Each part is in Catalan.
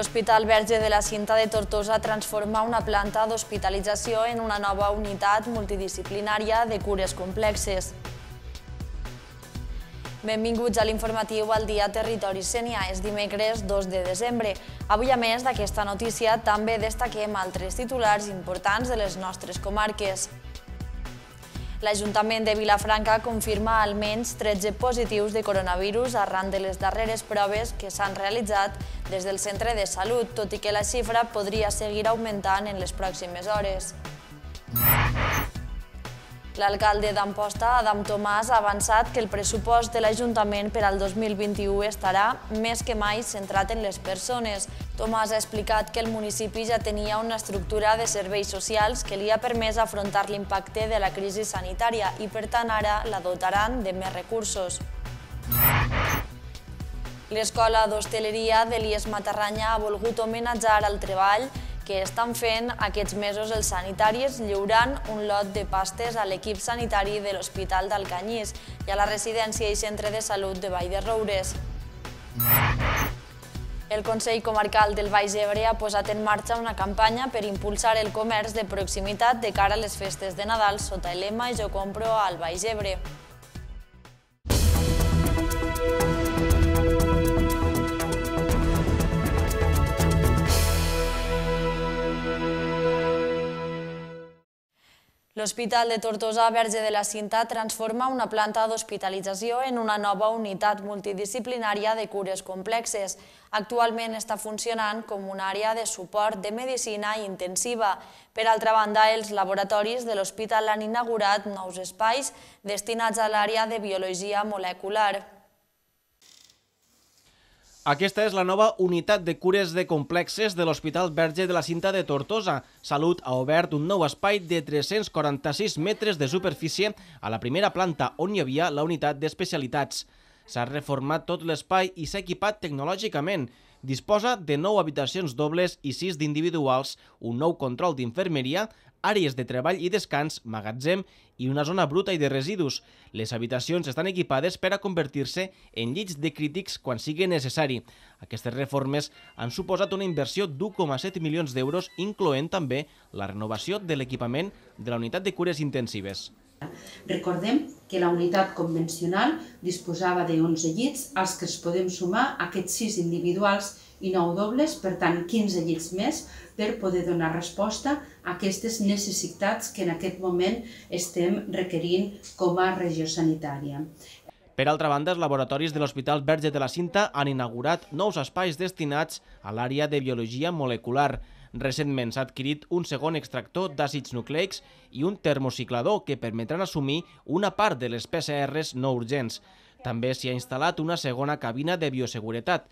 L'Hospital Verge de la Cinta de Tortosa transforma una planta d'hospitalització en una nova unitat multidisciplinària de cures complexes. Benvinguts a l'informatiu al dia Territori Sènia, és dimecres 2 de desembre. Avui, a més d'aquesta notícia, també destaquem altres titulars importants de les nostres comarques. L'Ajuntament de Vilafranca confirma almenys 13 positius de coronavirus arran de les darreres proves que s'han realitzat des del centre de salut, tot i que la xifra podria seguir augmentant en les pròximes hores. L'alcalde d'Amposta, Adam Tomàs, ha avançat que el pressupost de l'Ajuntament per al 2021 estarà més que mai centrat en les persones, Tomàs ha explicat que el municipi ja tenia una estructura de serveis socials que li ha permès afrontar l'impacte de la crisi sanitària i, per tant, ara la dotaran de més recursos. L'Escola d'Hostaleria de l'IES Matarranya ha volgut homenatjar el treball que estan fent aquests mesos els sanitaris lliurant un lot de pastes a l'equip sanitari de l'Hospital del Canyís i a la residència i centre de salut de Vall de Roures. El Consell Comarcal del Baix Ebre ha posat en marxa una campanya per impulsar el comerç de proximitat de cara a les festes de Nadal sota el lema Jo compro al Baix Ebre. L'Hospital de Tortosa Verge de la Cinta transforma una planta d'hospitalització en una nova unitat multidisciplinària de cures complexes. Actualment està funcionant com una àrea de suport de medicina intensiva. Per altra banda, els laboratoris de l'hospital han inaugurat nous espais destinats a l'àrea de biologia molecular. Aquesta és la nova unitat de cures de complexes de l'Hospital Verge de la Cinta de Tortosa. Salut ha obert un nou espai de 346 metres de superfície a la primera planta on hi havia la unitat d'especialitats. S'ha reformat tot l'espai i s'ha equipat tecnològicament. Disposa de 9 habitacions dobles i 6 d'individuals, un nou control d'infermeria, àrees de treball i descans, magatzem i una zona bruta i de residus. Les habitacions estan equipades per a convertir-se en llits de crítics quan sigui necessari. Aquestes reformes han suposat una inversió d'1,7 milions d'euros, incloent també la renovació de l'equipament de la unitat de cures intensives. Recordem que la unitat convencional disposava de 11 llits, als que es podem sumar aquests 6 individuals i 9 dobles, per tant 15 llits més per poder donar resposta a aquestes necessitats que en aquest moment estem requerint com a regió sanitària. Per altra banda, els laboratoris de l'Hospital Verge de la Cinta han inaugurat nous espais destinats a l'àrea de biologia molecular. Recentment s'ha adquirit un segon extractor d'àcids nucleics i un termociclador que permetran assumir una part de les PCRs no urgents. També s'hi ha instal·lat una segona cabina de bioseguretat,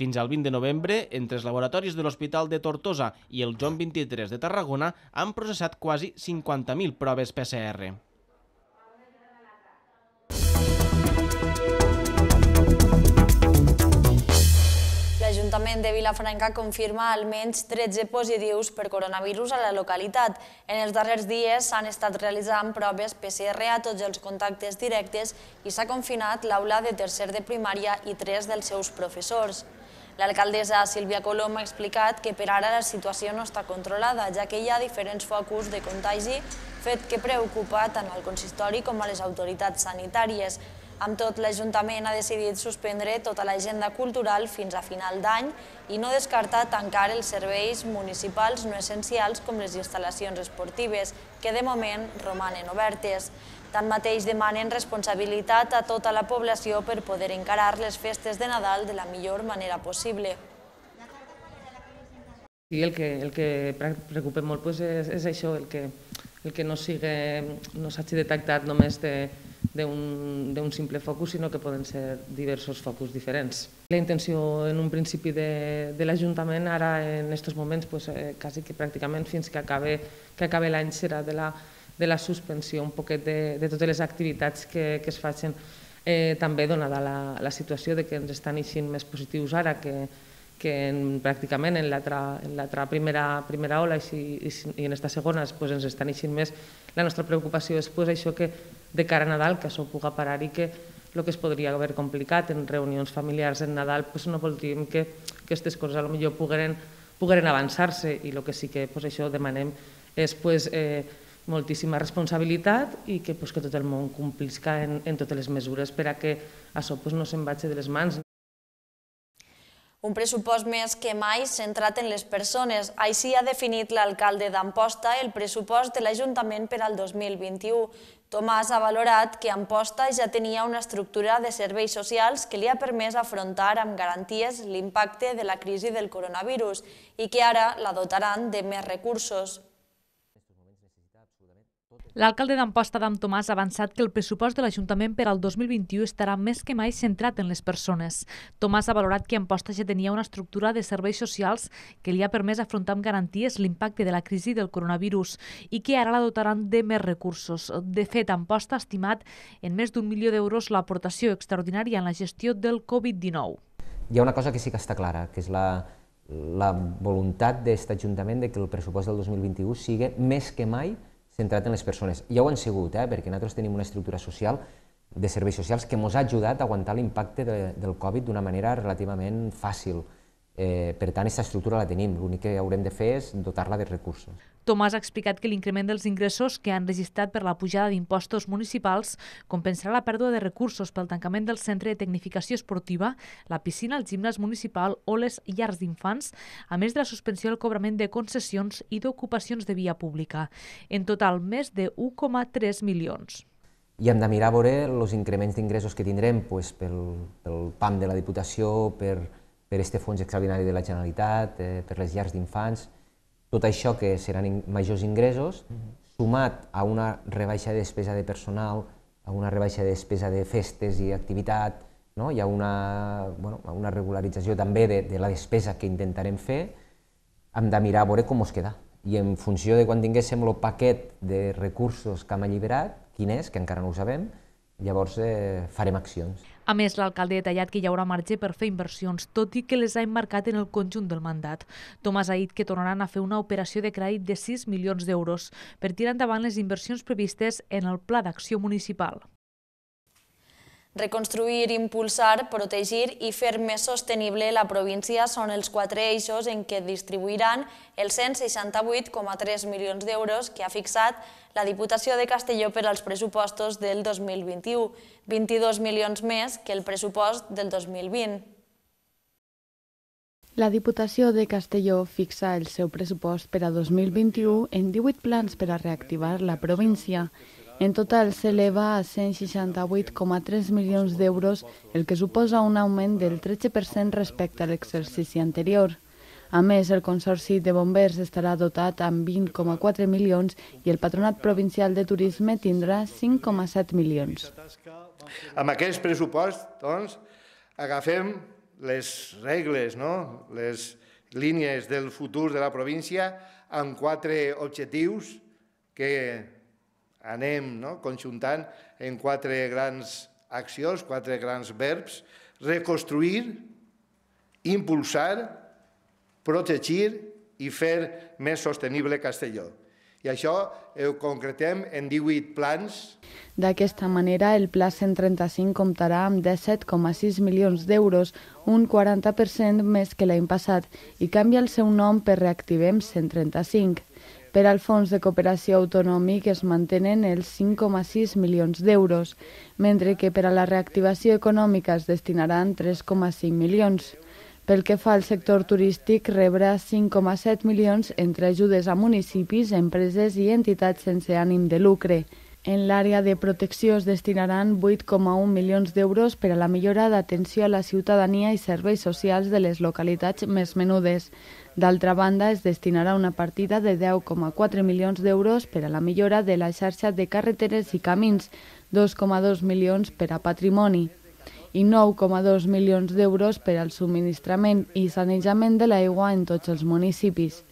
fins al 20 de novembre, entre els laboratoris de l'Hospital de Tortosa i el Joan 23 de Tarragona han processat quasi 50.000 proves PCR. l'Ajuntament de Vilafranca confirma almenys 13 positius per coronavirus a la localitat. En els darrers dies s'han estat realitzant proves PCR a tots els contactes directes i s'ha confinat l'aula de tercer de primària i tres dels seus professors. L'alcaldessa Sílvia Colom ha explicat que per ara la situació no està controlada, ja que hi ha diferents focus de contagi, fet que preocupa tant al consistori com a les autoritats sanitàries. Amb tot, l'Ajuntament ha decidit suspendre tota l'agenda cultural fins a final d'any i no descarta tancar els serveis municipals no essencials com les instal·lacions esportives, que de moment romanen obertes. Tanmateix demanen responsabilitat a tota la població per poder encarar les festes de Nadal de la millor manera possible. I el que, el que preocupa molt pues, és, és això, el que, el que no s'hagi no detectat només d'un simple focus, sinó que poden ser diversos focus diferents. La intenció en un principi de, de l'Ajuntament ara en aquests moments, pues, eh, quasi que pràcticament fins que acabe, que acabe l'any serà de la de la suspensió un poquet de, de totes les activitats que, que es facin. Eh, també donada la, la situació de que ens estan eixint més positius ara que, que en, pràcticament en l'altra primera, primera ola i, si, i, en aquesta segona pues, ens estan eixint més, la nostra preocupació és pues, això que de cara a Nadal que això puga parar i que el que es podria haver complicat en reunions familiars en Nadal, pues, no voldríem que aquestes coses potser pogueren, pogueren avançar-se i el que sí que pues, això demanem és pues, eh, moltíssima responsabilitat i que, pues, que tot el món complisca en, en totes les mesures per a que això pues, no se'n vagi de les mans. Un pressupost més que mai centrat en les persones. Així ha definit l'alcalde d'Amposta el pressupost de l'Ajuntament per al 2021. Tomàs ha valorat que Amposta ja tenia una estructura de serveis socials que li ha permès afrontar amb garanties l'impacte de la crisi del coronavirus i que ara la dotaran de més recursos. L'alcalde d'Amposta d'Am Tomàs ha avançat que el pressupost de l'Ajuntament per al 2021 estarà més que mai centrat en les persones. Tomàs ha valorat que Amposta ja tenia una estructura de serveis socials que li ha permès afrontar amb garanties l'impacte de la crisi del coronavirus i que ara la dotaran de més recursos. De fet, Amposta ha estimat en més d'un milió d'euros l'aportació extraordinària en la gestió del Covid-19. Hi ha una cosa que sí que està clara, que és la, la voluntat d'aquest Ajuntament de que el pressupost del 2021 sigui més que mai centrat en les persones. Ja ho han sigut, eh? perquè nosaltres tenim una estructura social de serveis socials que ens ha ajudat a aguantar l'impacte de, del Covid d'una manera relativament fàcil. Eh, per tant, aquesta estructura la tenim, l'únic que haurem de fer és dotar-la de recursos. Tomàs ha explicat que l'increment dels ingressos que han registrat per la pujada d'impostos municipals compensarà la pèrdua de recursos pel tancament del centre de tecnificació esportiva, la piscina, el gimnàs municipal o les llars d'infants, a més de la suspensió del cobrament de concessions i d'ocupacions de via pública. En total, més de 1,3 milions i hem de mirar a veure els increments d'ingressos que tindrem pues, doncs, pel, pel PAM de la Diputació, per per este fons extraordinari de la Generalitat, eh, per les llars d'infants, tot això que seran in majors ingressos, mhm. sumat a una rebaixa de despesa de personal, a una rebaixa de despesa de festes i activitat, no? hi ha una, bueno, una regularització també de, de la despesa que intentarem fer, hem de mirar a veure com es queda. I en funció de quan tinguéssim el paquet de recursos que hem alliberat, quin és, que encara no ho sabem, llavors eh, farem accions. A més, l'alcalde ha detallat que hi haurà marge per fer inversions, tot i que les ha emmarcat en el conjunt del mandat. Tomàs ha dit que tornaran a fer una operació de crèdit de 6 milions d'euros per tirar endavant les inversions previstes en el Pla d'Acció Municipal. Reconstruir, impulsar, protegir i fer més sostenible la província són els quatre eixos en què distribuiran els 168,3 milions d'euros que ha fixat la Diputació de Castelló per als pressupostos del 2021, 22 milions més que el pressupost del 2020. La Diputació de Castelló fixa el seu pressupost per a 2021 en 18 plans per a reactivar la província, en total s'eleva a 168,3 milions d'euros, el que suposa un augment del 13% respecte a l'exercici anterior. A més, el Consorci de Bombers estarà dotat amb 20,4 milions i el Patronat Provincial de Turisme tindrà 5,7 milions. Amb aquest pressupost, doncs, agafem les regles, no? les línies del futur de la província amb quatre objectius que anem no? conjuntant en quatre grans accions, quatre grans verbs, reconstruir, impulsar, protegir i fer més sostenible Castelló. I això ho concretem en 18 plans. D'aquesta manera, el Pla 135 comptarà amb 17,6 milions d'euros, un 40% més que l'any passat, i canvia el seu nom per Reactivem 135. Per al Fons de Cooperació Autonòmic es mantenen els 5,6 milions d'euros, mentre que per a la reactivació econòmica es destinaran 3,5 milions. Pel que fa al sector turístic, rebrà 5,7 milions entre ajudes a municipis, empreses i entitats sense ànim de lucre. En l'àrea de protecció es destinaran 8,1 milions d'euros per a la millora d'atenció a la ciutadania i serveis socials de les localitats més menudes. D'altra banda, es destinarà una partida de 10,4 milions d'euros per a la millora de la xarxa de carreteres i camins, 2,2 milions per a patrimoni i 9,2 milions d'euros per al subministrament i sanejament de l'aigua en tots els municipis.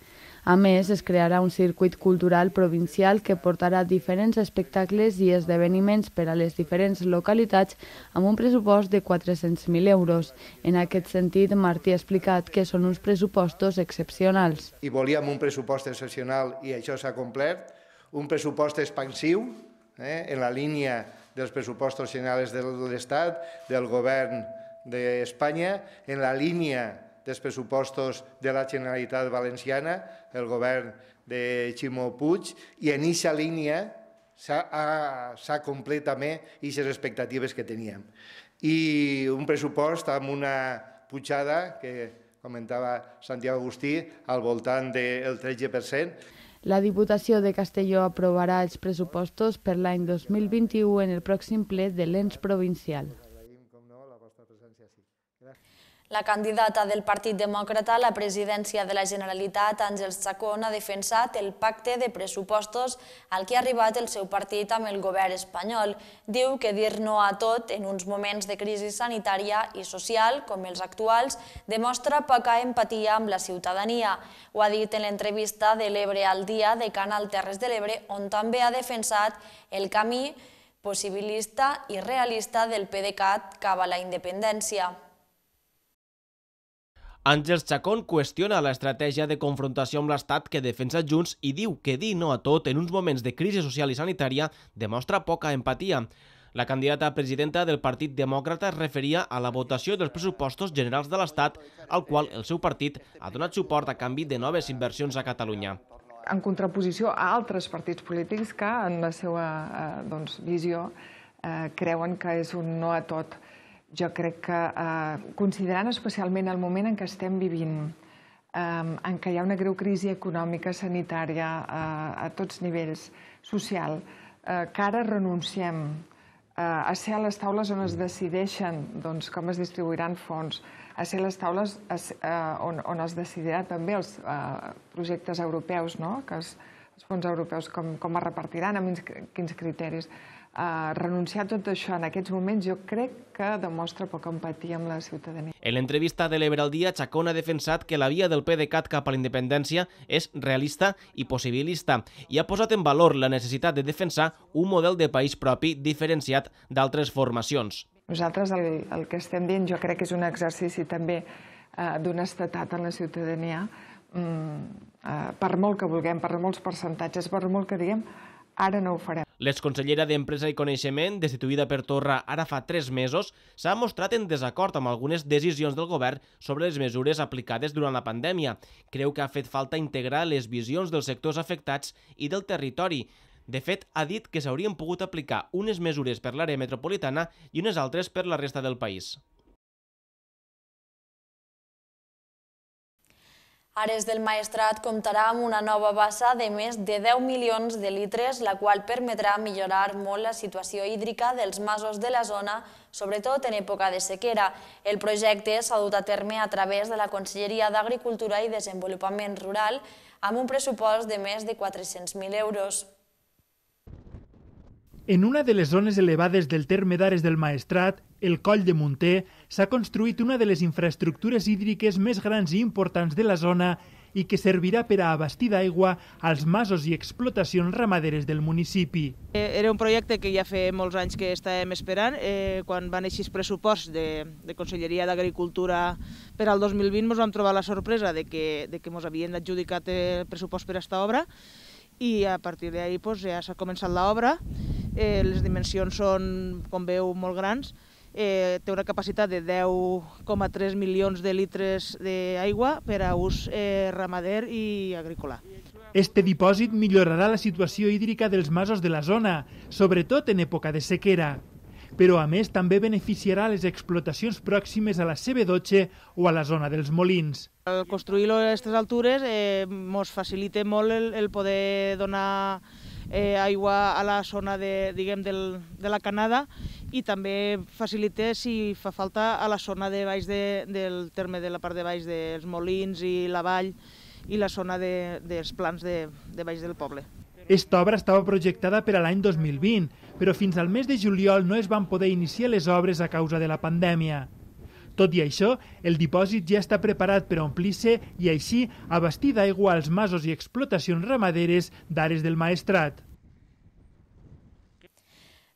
A més, es crearà un circuit cultural provincial que portarà diferents espectacles i esdeveniments per a les diferents localitats amb un pressupost de 400.000 euros. En aquest sentit, Martí ha explicat que són uns pressupostos excepcionals. I volíem un pressupost excepcional i això s'ha complert, un pressupost expansiu eh, en la línia dels pressupostos generals de l'Estat, del govern d'Espanya, en la línia dels pressupostos de la Generalitat Valenciana, el govern de Ximó Puig, i en aquesta línia s'ha complet també aquestes expectatives que teníem. I un pressupost amb una pujada que comentava Santiago Agustí, al voltant del 13%. La Diputació de Castelló aprovarà els pressupostos per l'any 2021 en el pròxim ple de l'ENS provincial. La candidata del Partit Demòcrata a la presidència de la Generalitat, Àngels Chacón, ha defensat el pacte de pressupostos al que ha arribat el seu partit amb el govern espanyol. Diu que dir no a tot en uns moments de crisi sanitària i social, com els actuals, demostra poca empatia amb la ciutadania. Ho ha dit en l'entrevista de l'Ebre al dia de Canal Terres de l'Ebre, on també ha defensat el camí possibilista i realista del PDeCAT cap a la independència. Àngels Chacón qüestiona l'estratègia de confrontació amb l'Estat que defensa Junts i diu que dir no a tot en uns moments de crisi social i sanitària demostra poca empatia. La candidata a presidenta del Partit Demòcrata es referia a la votació dels pressupostos generals de l'Estat, al qual el seu partit ha donat suport a canvi de noves inversions a Catalunya en contraposició a altres partits polítics que en la seva eh, doncs, visió eh, creuen que és un no a tot jo crec que, eh, considerant especialment el moment en què estem vivint, eh, en què hi ha una greu crisi econòmica, sanitària, eh, a tots nivells, social, eh, que ara renunciem eh, a ser a les taules on es decideixen doncs, com es distribuiran fons, a ser les taules eh, on, on es decidirà també els eh, projectes europeus, no? que els fons europeus com, com es repartiran, amb quins criteris renunciar a tot això en aquests moments jo crec que demostra poca empatia amb la ciutadania. En l'entrevista de l'Ebre al dia, Chacón ha defensat que la via del PDeCAT cap a la independència és realista i possibilista i ha posat en valor la necessitat de defensar un model de país propi diferenciat d'altres formacions. Nosaltres el, el que estem dient jo crec que és un exercici també eh, estatat en la ciutadania, mm, eh, per molt que vulguem, per molts percentatges, per molt que diguem, ara no ho farem. L'exconsellera d'Empresa i Coneixement, destituïda per Torra ara fa tres mesos, s'ha mostrat en desacord amb algunes decisions del govern sobre les mesures aplicades durant la pandèmia. Creu que ha fet falta integrar les visions dels sectors afectats i del territori, de fet, ha dit que s'haurien pogut aplicar unes mesures per l'àrea metropolitana i unes altres per la resta del país. Ares del Maestrat comptarà amb una nova bassa de més de 10 milions de litres, la qual permetrà millorar molt la situació hídrica dels masos de la zona, sobretot en època de sequera. El projecte s'ha dut a terme a través de la Conselleria d'Agricultura i Desenvolupament Rural amb un pressupost de més de 400.000 euros. En una de les zones elevades del terme d'Ares del Maestrat, el Coll de Monter, s'ha construït una de les infraestructures hídriques més grans i importants de la zona i que servirà per a abastir d'aigua als masos i explotacions ramaderes del municipi. Eh, era un projecte que ja fa molts anys que estàvem esperant. Eh, quan van eixir els pressupost de, de Conselleria d'Agricultura per al 2020 ens vam trobar la sorpresa de que, de que ens havien adjudicat el pressupost per a aquesta obra i a partir d'ahir doncs, ja s'ha començat l'obra, eh, les dimensions són, com veu, molt grans, eh, té una capacitat de 10,3 milions de litres d'aigua per a ús eh, ramader i agrícola. Este dipòsit millorarà la situació hídrica dels masos de la zona, sobretot en època de sequera però a més també beneficiarà les explotacions pròximes a la CB12 o a la zona dels Molins. Al construir-lo a aquestes altures eh, mos facilita molt el, el poder donar eh, aigua a la zona de, diguem, del, de la Canada i també facilita, si fa falta, a la zona de baix de, del terme de la part de baix dels Molins i la vall i la zona de, dels plans de, de baix del poble. Esta obra estava projectada per a l'any 2020, però fins al mes de juliol no es van poder iniciar les obres a causa de la pandèmia. Tot i això, el dipòsit ja està preparat per omplir-se i així abastir d'aigua als masos i explotacions ramaderes d'Ares del Maestrat.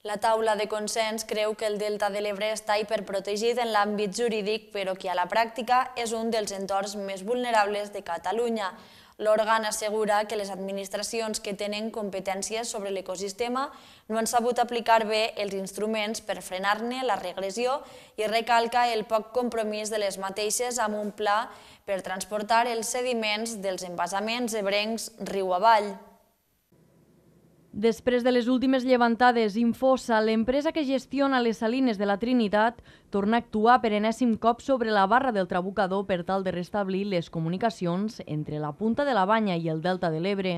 La taula de consens creu que el Delta de l'Ebre està hiperprotegit en l'àmbit jurídic, però que a la pràctica és un dels entorns més vulnerables de Catalunya l'òrgan assegura que les administracions que tenen competències sobre l'ecosistema no han sabut aplicar bé els instruments per frenar-ne la regressió i recalca el poc compromís de les mateixes amb un pla per transportar els sediments dels embassaments ebrencs riu avall. Després de les últimes llevantades, Infosa, l'empresa que gestiona les salines de la Trinitat, torna a actuar per enèssim cop sobre la barra del Trabucador per tal de restablir les comunicacions entre la punta de la banya i el delta de l'Ebre.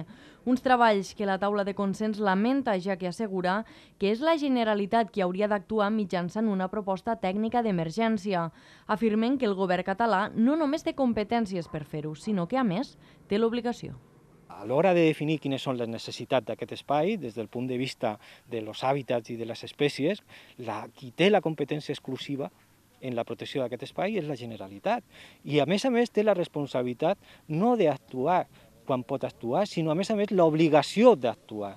Uns treballs que la taula de consens lamenta, ja que assegura que és la Generalitat qui hauria d'actuar mitjançant una proposta tècnica d'emergència, afirmant que el govern català no només té competències per fer-ho, sinó que, a més, té l'obligació. A l'hora de definir quines són les necessitats d'aquest espai, des del punt de vista de los hàbitats i de les espècies, la, qui té la competència exclusiva en la protecció d'aquest espai és la Generalitat. I a més a més té la responsabilitat no d'actuar quan pot actuar, sinó a més a més l'obligació d'actuar.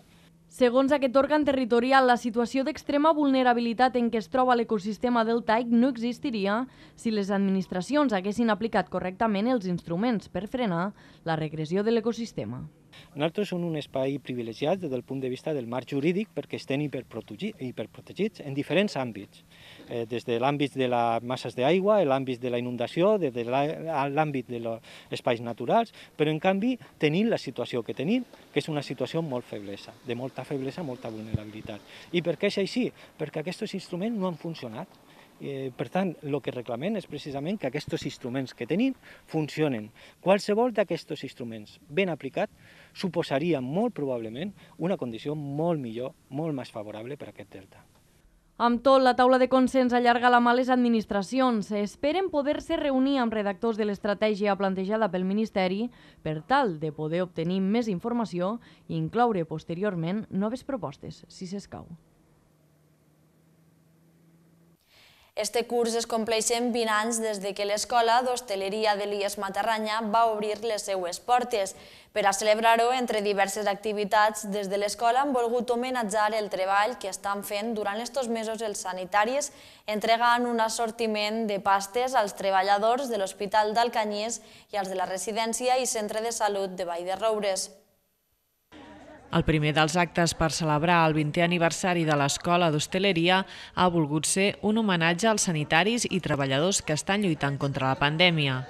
Segons aquest òrgan territorial, la situació d'extrema vulnerabilitat en què es troba l'ecosistema del taic no existiria si les administracions haguessin aplicat correctament els instruments per frenar la regressió de l'ecosistema. Nosaltres som un espai privilegiat des del punt de vista del marc jurídic perquè estem hiperprotegits en diferents àmbits, eh, des de l'àmbit de les masses d'aigua, l'àmbit de la inundació, des de l'àmbit de espais naturals, però en canvi tenim la situació que tenim, que és una situació molt feblesa, de molta feblesa, molta vulnerabilitat. I per què és així? Perquè aquests instruments no han funcionat Eh, per tant, el que reclamem és precisament que aquests instruments que tenim funcionen. Qualsevol d'aquests instruments ben aplicat suposaria molt probablement una condició molt millor, molt més favorable per a aquest delta. Amb tot, la taula de consens allarga la mà a les administracions. Esperen poder-se reunir amb redactors de l'estratègia plantejada pel Ministeri per tal de poder obtenir més informació i incloure posteriorment noves propostes, si s'escau. Este curs es compleixen 20 anys des de que l'Escola d'Hostaleria d'Elies Matarranya va obrir les seues portes. Per a celebrar-ho, entre diverses activitats, des de l'escola han volgut homenatjar el treball que estan fent durant aquests mesos els sanitaris, entregant un assortiment de pastes als treballadors de l'Hospital d'Alcanyés i als de la Residència i Centre de Salut de Vall de Roures. El primer dels actes per celebrar el 20è aniversari de l'Escola d'Hostaleria ha volgut ser un homenatge als sanitaris i treballadors que estan lluitant contra la pandèmia.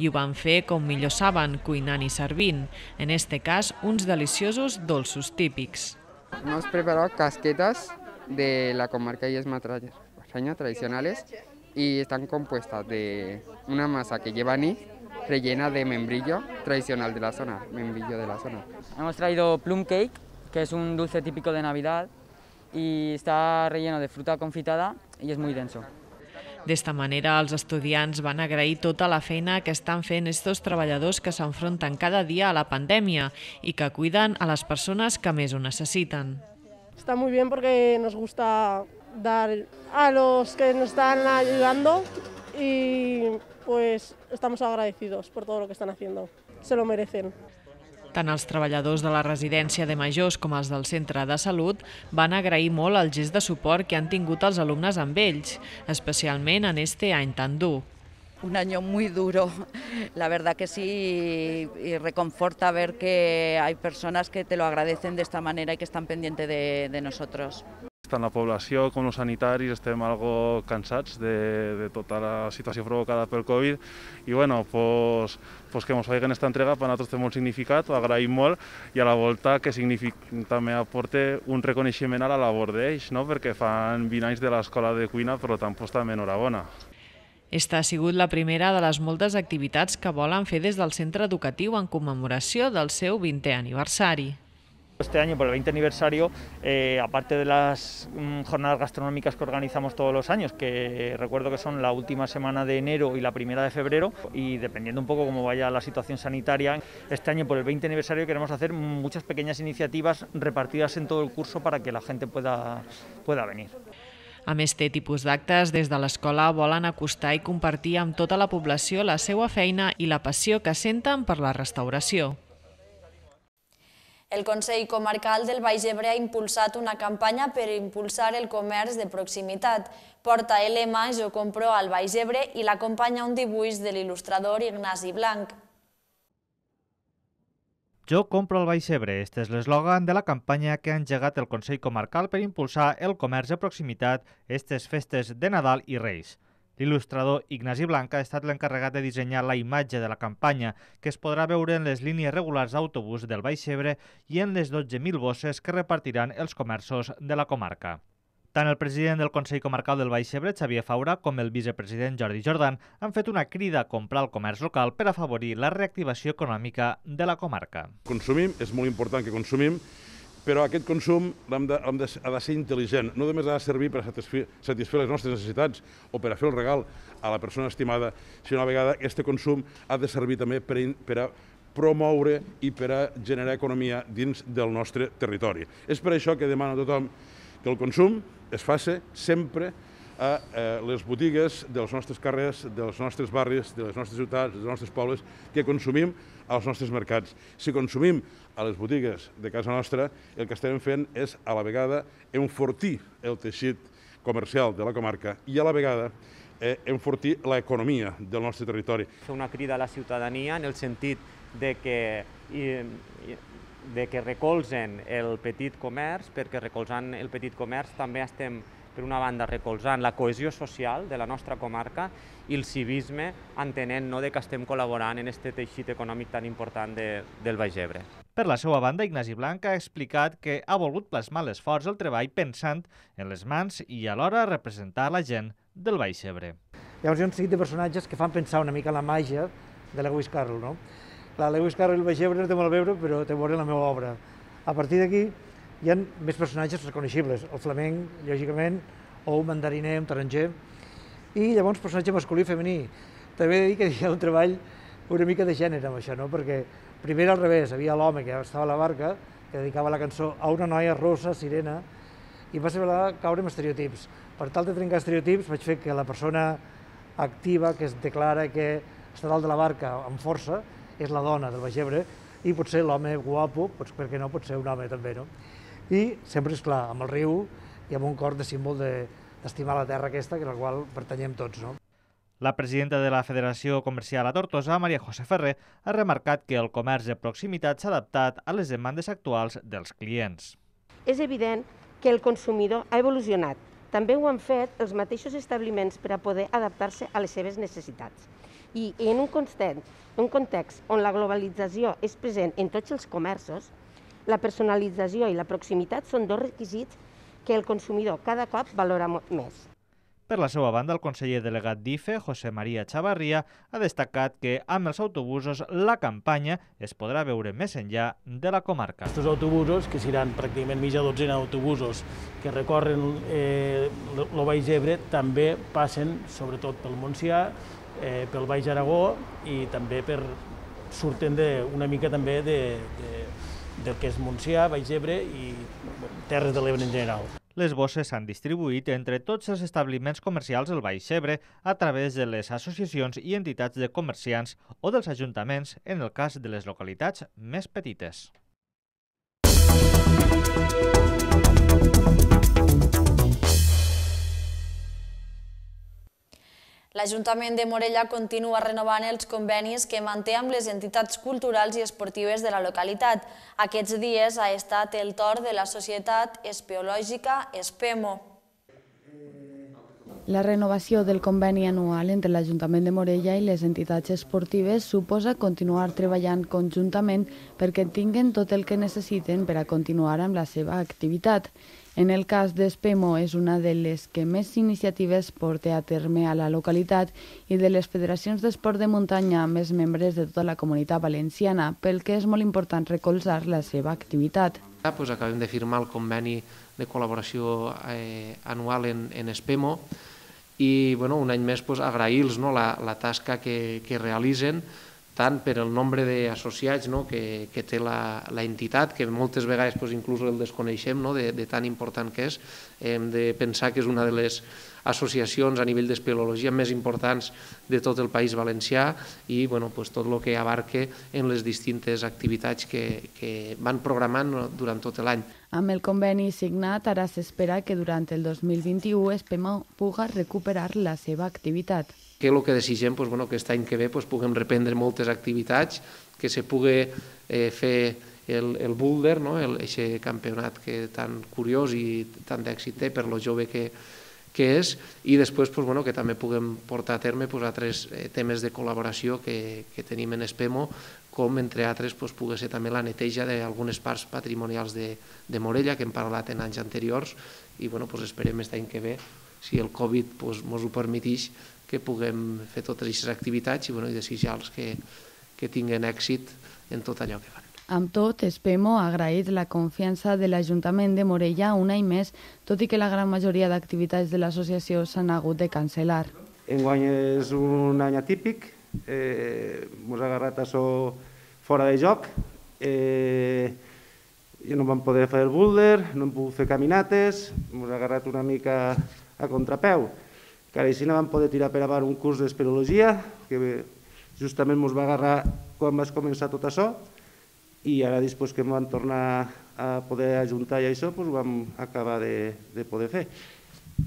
I ho van fer com millor saben, cuinant i servint, en este cas uns deliciosos dolços típics. Hemos preparado casquetas de la comarca y es tradicionales y están compuestas de una masa que lleva anís, rellena de membrillo tradicional de la zona, membrillo de la zona. Hemos traído plum cake, que es un dulce típico de Navidad y está relleno de fruta confitada y es muy denso. D'esta manera, els estudiants van agrair tota la feina que estan fent estos treballadors que s'enfronten cada dia a la pandèmia i que cuiden a les persones que més ho necessiten. Está muy bien porque nos gusta dar a los que nos están ayudando y pues estamos agradecidos por todo lo que están haciendo. Se lo merecen. Tant els treballadors de la residència de majors com els del centre de salut van agrair molt el gest de suport que han tingut els alumnes amb ells, especialment en este any tan dur. Un año muy duro, la verdad que sí, y reconforta ver que hay personas que te lo agradecen de esta manera y que están pendientes de, de nosotros tant la població com els sanitaris estem algo cansats de, de tota la situació provocada pel Covid i bueno, pues, pues que ens facin aquesta entrega per nosaltres té molt significat, ho agraïm molt i a la volta que signific, també aporte un reconeixement a la labor d'ells, no? perquè fan 20 anys de l'escola de cuina, però tampoc pues, també enhorabona. Esta ha sigut la primera de les moltes activitats que volen fer des del centre educatiu en commemoració del seu 20è aniversari. Este año, por el 20 aniversario, eh, aparte de las mm, jornadas gastronómicas que organizamos todos los años, que recuerdo que son la última semana de enero y la primera de febrero, y dependiendo un poco cómo vaya la situación sanitaria, este año, por el 20 aniversario, queremos hacer muchas pequeñas iniciativas repartidas en todo el curso para que la gente pueda, pueda venir. A este té tipus d'actes des de l'escola volen acostar i compartir amb tota la població la seva feina i la pasión que senten per la restauració. El Consell Comarcal del Baix Ebre ha impulsat una campanya per impulsar el comerç de proximitat. Porta el lema Jo compro al Baix Ebre i l'acompanya un dibuix de l'il·lustrador Ignasi Blanc. Jo compro al Baix Ebre. Este és l'eslògan de la campanya que ha engegat el Consell Comarcal per impulsar el comerç de proximitat estes festes de Nadal i Reis. L'il·lustrador Ignasi Blanca ha estat l'encarregat de dissenyar la imatge de la campanya, que es podrà veure en les línies regulars d'autobús del Baix Ebre i en les 12.000 bosses que repartiran els comerços de la comarca. Tant el president del Consell Comarcal del Baix Ebre, Xavier Faura, com el vicepresident Jordi Jordan han fet una crida a comprar el comerç local per afavorir la reactivació econòmica de la comarca. Consumim, és molt important que consumim, però aquest consum de, de, ha de ser intel·ligent, no només ha de servir per satisfer, satisfer les nostres necessitats o per a fer el regal a la persona estimada, sinó a vegada aquest consum ha de servir també per, per a promoure i per a generar economia dins del nostre territori. És per això que demano a tothom que el consum es faci sempre a eh, les botigues dels nostres carrers, dels nostres barris, de les nostres ciutats, dels nostres pobles, que consumim als nostres mercats. Si consumim a les botigues de casa nostra, el que estem fent és, a la vegada, enfortir el teixit comercial de la comarca i, a la vegada, eh, enfortir l'economia del nostre territori. Fer una crida a la ciutadania en el sentit de que de que recolzen el petit comerç, perquè recolzant el petit comerç també estem per una banda recolzant la cohesió social de la nostra comarca i el civisme entenent no, de que estem col·laborant en aquest teixit econòmic tan important de, del Baix Ebre. Per la seva banda, Ignasi Blanca ha explicat que ha volgut plasmar l'esforç del treball pensant en les mans i alhora representar la gent del Baix Ebre. Llavors hi ha un seguit de personatges que fan pensar una mica la màgia de Lewis Carroll, no? La Lewis Carroll i el Baix Ebre no té molt a veure, però té a veure la meva obra. A partir d'aquí, hi ha més personatges reconeixibles, el flamenc, lògicament, o un mandariner, un taranger, i llavors personatge masculí i femení. També he de dir que hi ha un treball una mica de gènere amb això, no? perquè primer al revés, havia l'home que estava a la barca, que dedicava la cançó a una noia rossa, sirena, i va ser a caure en estereotips. Per tal de trencar estereotips vaig fer que la persona activa, que es declara que està dalt de la barca amb força, és la dona del Baix Ebre, i potser l'home guapo, doncs per què no, pot ser un home també, no? i sempre, és clar amb el riu i amb un cor de símbol d'estimar de, la terra aquesta, que la qual pertanyem tots. No? La presidenta de la Federació Comercial a Tortosa, Maria José Ferrer, ha remarcat que el comerç de proximitat s'ha adaptat a les demandes actuals dels clients. És evident que el consumidor ha evolucionat. També ho han fet els mateixos establiments per a poder adaptar-se a les seves necessitats. I en un, constant, un context on la globalització és present en tots els comerços, la personalització i la proximitat són dos requisits que el consumidor cada cop valora més. Per la seva banda, el conseller delegat d'IFE, José María Chavarria, ha destacat que amb els autobusos la campanya es podrà veure més enllà de la comarca. Estos autobusos, que seran pràcticament mitja dotzena d'autobusos que recorren eh, el Baix Ebre, també passen sobretot pel Montsià, eh, pel Baix Aragó i també per surten de, una mica també de, de, del que és Montsià, Baix Ebre i Terres de l'Ebre en general. Les bosses s'han distribuït entre tots els establiments comercials del Baix Ebre a través de les associacions i entitats de comerciants o dels ajuntaments en el cas de les localitats més petites. Música L'Ajuntament de Morella continua renovant els convenis que manté amb les entitats culturals i esportives de la localitat. Aquests dies ha estat el torn de la Societat Espeològica Espemo. La renovació del conveni anual entre l'Ajuntament de Morella i les entitats esportives suposa continuar treballant conjuntament perquè tinguen tot el que necessiten per a continuar amb la seva activitat. En el cas d'Espemo és una de les que més iniciatives porta a terme a la localitat i de les federacions d'esport de muntanya amb més membres de tota la comunitat valenciana, pel que és molt important recolzar la seva activitat. Ja, ah, doncs acabem de firmar el conveni de col·laboració eh, anual en, en Espemo, i bueno, un any més pues, agrair-los no, la, la tasca que, que realitzen tant per el nombre d'associats no? que, que té la, la entitat, que moltes vegades pues, inclús el desconeixem no? de, de tan important que és, hem de pensar que és una de les associacions a nivell d'espeleologia més importants de tot el País Valencià i bueno, pues, tot el que abarque en les distintes activitats que, que van programant durant tot l'any. Amb el conveni signat, ara s'espera que durant el 2021 Espema puga recuperar la seva activitat que el que desigem, doncs, bueno, que aquest any que ve doncs, puguem reprendre moltes activitats, que se pugui eh, fer el, el Boulder, no? el, aquest campionat que tan curiós i tan d'èxit té per lo jove que, que és, i després pues, doncs, bueno, que també puguem portar a terme pues, doncs, altres eh, temes de col·laboració que, que tenim en Espemo, com entre altres pues, doncs, pugui ser també la neteja d'algunes parts patrimonials de, de Morella, que hem parlat en anys anteriors, i bueno, pues, esperem aquest any que ve, si el Covid pues, ens ho permetix, que puguem fer totes aquestes activitats i, bueno, i desitjar-los que, que tinguen èxit en tot allò que fan. Amb tot, Espemo ha agraït la confiança de l'Ajuntament de Morella un any més, tot i que la gran majoria d'activitats de l'associació s'han hagut de cancel·lar. Enguany és un any atípic, eh, mos ha agarrat això fora de joc, eh, i no vam poder fer el boulder, no hem pogut fer caminates, mos ha agarrat una mica a contrapeu que a Aixina vam poder tirar per avant un curs d'esperologia, que justament ens va agarrar quan vas començar tot això, i ara després que em van tornar a poder ajuntar i això, doncs ho vam acabar de, de poder fer.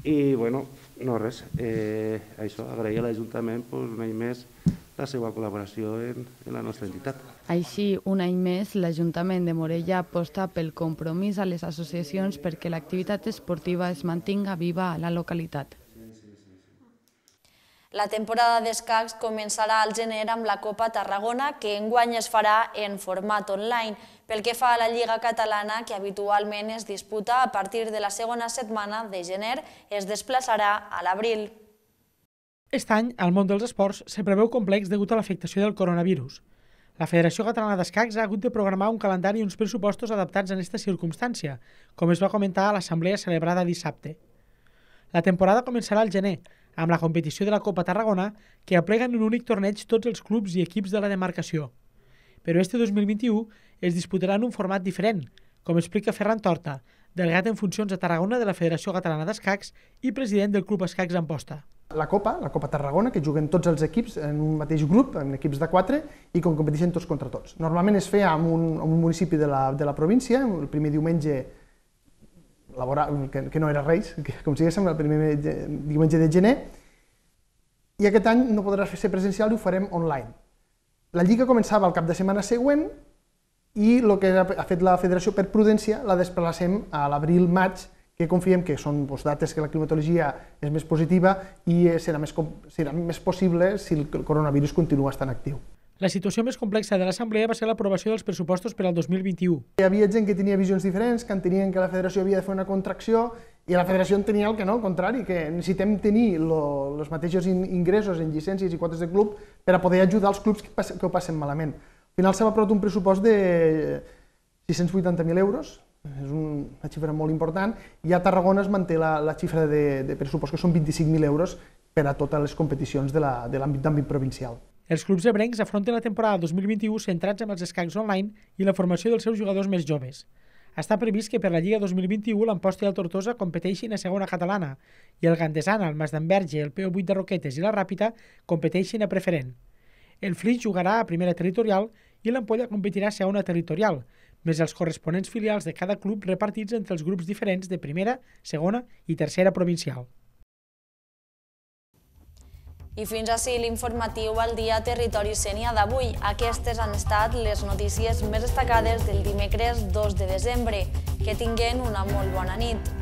I bueno, no res, eh, això, agrair a l'Ajuntament doncs, un any més la seva col·laboració en, en la nostra entitat. Així, un any més, l'Ajuntament de Morella aposta pel compromís a les associacions perquè l'activitat esportiva es mantinga viva a la localitat. La temporada d'escacs començarà al gener amb la Copa Tarragona, que enguany es farà en format online. Pel que fa a la Lliga Catalana, que habitualment es disputa a partir de la segona setmana de gener, es desplaçarà a l'abril. Aquest any, al món dels esports se preveu complex degut a l'afectació del coronavirus. La Federació Catalana d'Escacs ha hagut de programar un calendari i uns pressupostos adaptats en aquesta circumstància, com es va comentar a l'assemblea celebrada dissabte. La temporada començarà al gener, amb la competició de la Copa Tarragona, que aplega en un únic torneig tots els clubs i equips de la demarcació. Però este 2021 es disputarà en un format diferent, com explica Ferran Torta, delegat en funcions a Tarragona de la Federació Catalana d'Escacs i president del Club Escacs Amposta. La Copa, la Copa Tarragona, que juguen tots els equips en un mateix grup, en equips de quatre, i com competeixen tots contra tots. Normalment es feia en un, en un municipi de la, de la província, el primer diumenge laboral, que, que no era Reis, que, com si diguéssim el primer eh, diumenge de gener, i aquest any no podrà ser presencial i ho farem online. La Lliga començava el cap de setmana següent i el que ha fet la Federació per prudència la desplacem a l'abril-maig, que confiem que són doncs, dates que la climatologia és més positiva i eh, serà més, serà més possible si el coronavirus continua estant actiu. La situació més complexa de l'Assemblea va ser l'aprovació dels pressupostos per al 2021. Hi havia gent que tenia visions diferents, que entenien que la federació havia de fer una contracció i la federació tenia el que no, al contrari, que necessitem tenir els mateixos ingressos en llicències i quotes de club per a poder ajudar els clubs que, que ho passen malament. Al final s'ha aprovat un pressupost de 680.000 euros, és una xifra molt important, i a Tarragona es manté la, la xifra de, de pressupost, que són 25.000 euros per a totes les competicions de l'àmbit provincial. Els clubs ebrencs afronten la temporada 2021 centrats en els escacs online i la formació dels seus jugadors més joves. Està previst que per la Lliga 2021 l'Amposta i el Tortosa competeixin a segona catalana i el Gandesana, el Mas Masdenverge, el PO8 de Roquetes i la Ràpita competeixin a preferent. El Flix jugarà a primera territorial i l'Ampolla competirà a segona territorial, més els corresponents filials de cada club repartits entre els grups diferents de primera, segona i tercera provincial. I fins ací l'informatiu al dia Territori Sènia d'avui. Aquestes han estat les notícies més destacades del dimecres 2 de desembre. Que tinguen una molt bona nit.